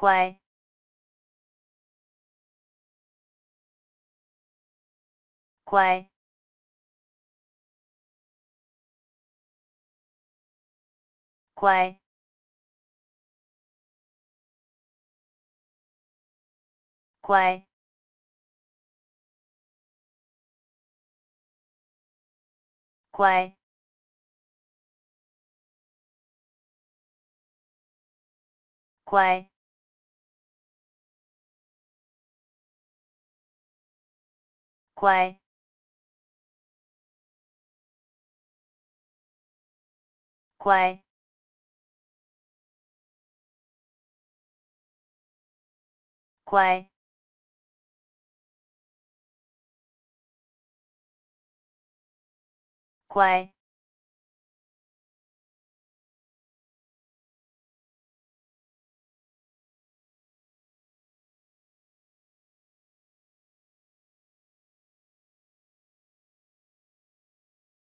乖，乖，乖，乖，乖，乖。乖，乖，乖，乖。